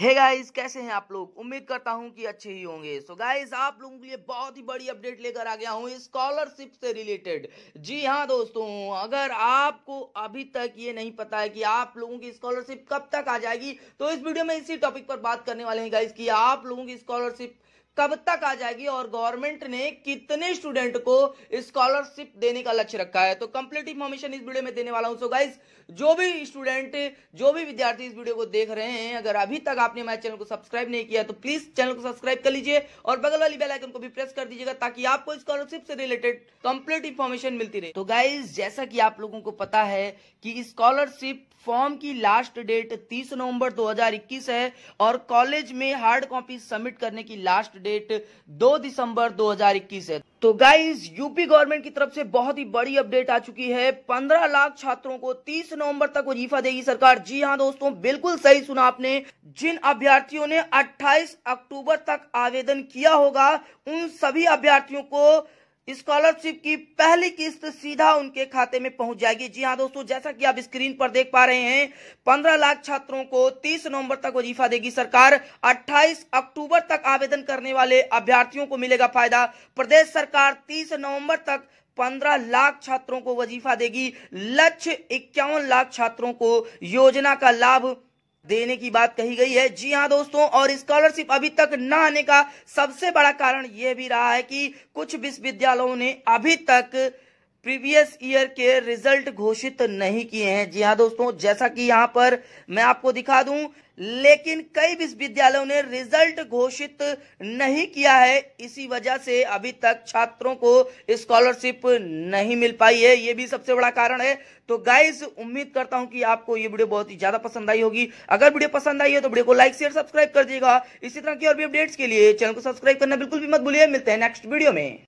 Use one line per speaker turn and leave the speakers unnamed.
hey guys कैसे हैं आप लोग उम्मीद करता हूं कि अच्छे ही होंगे सो so गाइस आप लोगों के लिए बहुत ही बड़ी अपडेट लेकर आ गया हूं स्कॉलरशिप से रिलेटेड जी हाँ दोस्तों अगर आपको अभी तक ये नहीं पता है कि आप लोगों की स्कॉलरशिप कब तक आ जाएगी तो इस वीडियो में इसी टॉपिक पर बात करने वाले हैं गाइस कि आप लोगों की स्कॉलरशिप कब तक आ जाएगी और गवर्नमेंट ने कितने स्टूडेंट को स्कॉलरशिप देने का लक्ष्य रखा है तो कंप्लीट इन्फॉर्मेशन इस वीडियो में देने वाला हूं सो गाइस जो भी स्टूडेंट जो भी विद्यार्थी इस वीडियो को देख रहे हैं अगर अभी तक आपने हमारे चैनल को सब्सक्राइब नहीं किया तो प्लीज चैनल को सब्सक्राइब कर लीजिए और बगल वाली बेल आइकन को भी प्रेस कर दीजिएगा ताकि आपको स्कॉलरशिप से रिलेटेड कंप्लीट इन्फॉर्मेशन मिलती रहे तो गाइज जैसा कि आप लोगों को पता है कि स्कॉलरशिप फॉर्म की लास्ट डेट 30 नवंबर 2021 है और कॉलेज में हार्ड कॉपी सबमिट करने की लास्ट डेट 2 दिसंबर 2021 है तो गाइज यूपी गवर्नमेंट की तरफ से बहुत ही बड़ी अपडेट आ चुकी है पंद्रह लाख छात्रों को तीस नवंबर तक वजीफा देगी सरकार जी हाँ दोस्तों बिल्कुल सही सुना आपने जिन अभ्यर्थियों ने 28 अक्टूबर तक आवेदन किया होगा उन सभी अभ्यर्थियों को स्कॉलरशिप की पहली किस्त सीधा उनके खाते में पहुंच जाएगी जी हाँ दोस्तों जैसा कि आप स्क्रीन पर देख पा रहे हैं 15 लाख छात्रों को 30 नवंबर तक वजीफा देगी सरकार 28 अक्टूबर तक आवेदन करने वाले अभ्यर्थियों को मिलेगा फायदा प्रदेश सरकार 30 नवंबर तक 15 लाख छात्रों को वजीफा देगी लक्ष्य इक्यावन लाख छात्रों को योजना का लाभ देने की बात कही गई है जी हाँ दोस्तों और स्कॉलरशिप अभी तक न आने का सबसे बड़ा कारण यह भी रहा है कि कुछ विश्वविद्यालयों ने अभी तक प्रीवियस ईयर के रिजल्ट घोषित नहीं किए हैं जी हाँ दोस्तों जैसा कि यहाँ पर मैं आपको दिखा दूं लेकिन कई विश्वविद्यालयों ने रिजल्ट घोषित नहीं किया है इसी वजह से अभी तक छात्रों को स्कॉलरशिप नहीं मिल पाई है ये भी सबसे बड़ा कारण है तो गाइस उम्मीद करता हूं कि आपको ये वीडियो बहुत ही ज्यादा पसंद आई होगी अगर वीडियो पसंद आई है तो वीडियो को लाइक शेयर सब्सक्राइब कर दीजिएगा इसी तरह की और भी अपडेट्स के लिए चैनल को सब्सक्राइब करना बिल्कुल भी मत भूलिए मिलते हैं नेक्स्ट वीडियो में